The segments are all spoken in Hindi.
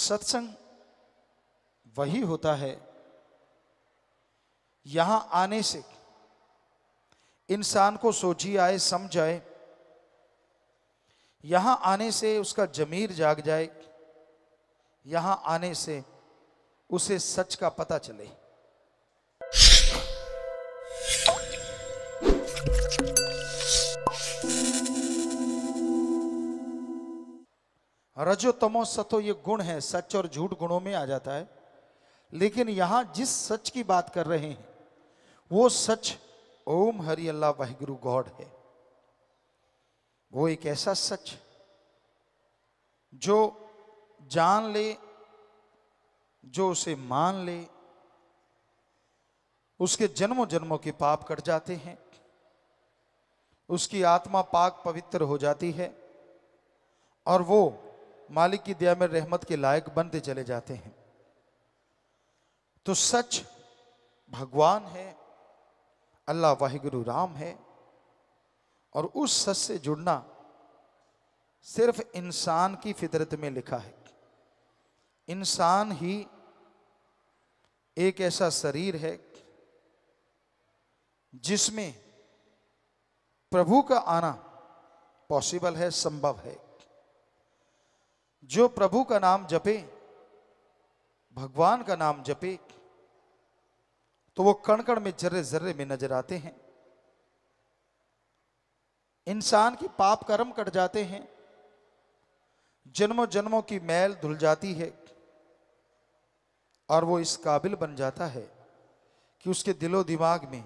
सत्संग वही होता है यहां आने से इंसान को सोची आए समझ आए यहां आने से उसका जमीर जाग जाए यहां आने से उसे सच का पता चले रजो तमो सतो ये गुण है सच और झूठ गुणों में आ जाता है लेकिन यहां जिस सच की बात कर रहे हैं वो सच ओम हरि अल्लाह वाहिगुरु गॉड है वो एक ऐसा सच जो जान ले जो उसे मान ले उसके जन्मों जन्मों के पाप कट जाते हैं उसकी आत्मा पाक पवित्र हो जाती है और वो मालिक की दया में रहमत के लायक बनते चले जाते हैं तो सच भगवान है अल्लाह वाहिगुरु राम है और उस सच से जुड़ना सिर्फ इंसान की फितरत में लिखा है इंसान ही एक ऐसा शरीर है जिसमें प्रभु का आना पॉसिबल है संभव है जो प्रभु का नाम जपे भगवान का नाम जपे तो वो कणकण में जर्रे जर्रे में नजर आते हैं इंसान के पाप कर्म कट जाते हैं जन्मों जन्मों की मैल धुल जाती है और वो इस काबिल बन जाता है कि उसके दिलो दिमाग में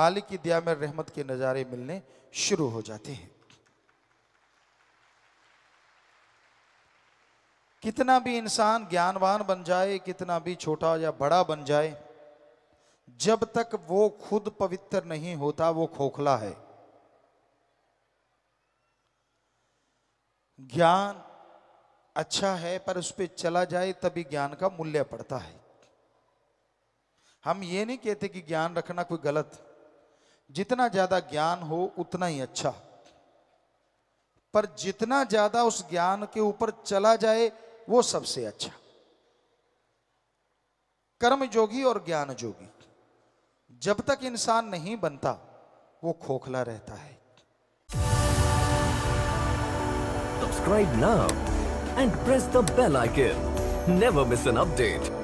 मालिक की दया में रहमत के नज़ारे मिलने शुरू हो जाते हैं कितना भी इंसान ज्ञानवान बन जाए कितना भी छोटा या बड़ा बन जाए जब तक वो खुद पवित्र नहीं होता वो खोखला है ज्ञान अच्छा है पर उस पर चला जाए तभी ज्ञान का मूल्य पड़ता है हम ये नहीं कहते कि ज्ञान रखना कोई गलत जितना ज्यादा ज्ञान हो उतना ही अच्छा पर जितना ज्यादा उस ज्ञान के ऊपर चला जाए वो सबसे अच्छा कर्म जोगी और ज्ञान जोगी जब तक इंसान नहीं बनता वो खोखला रहता है subscribe now and press the bell icon never miss an update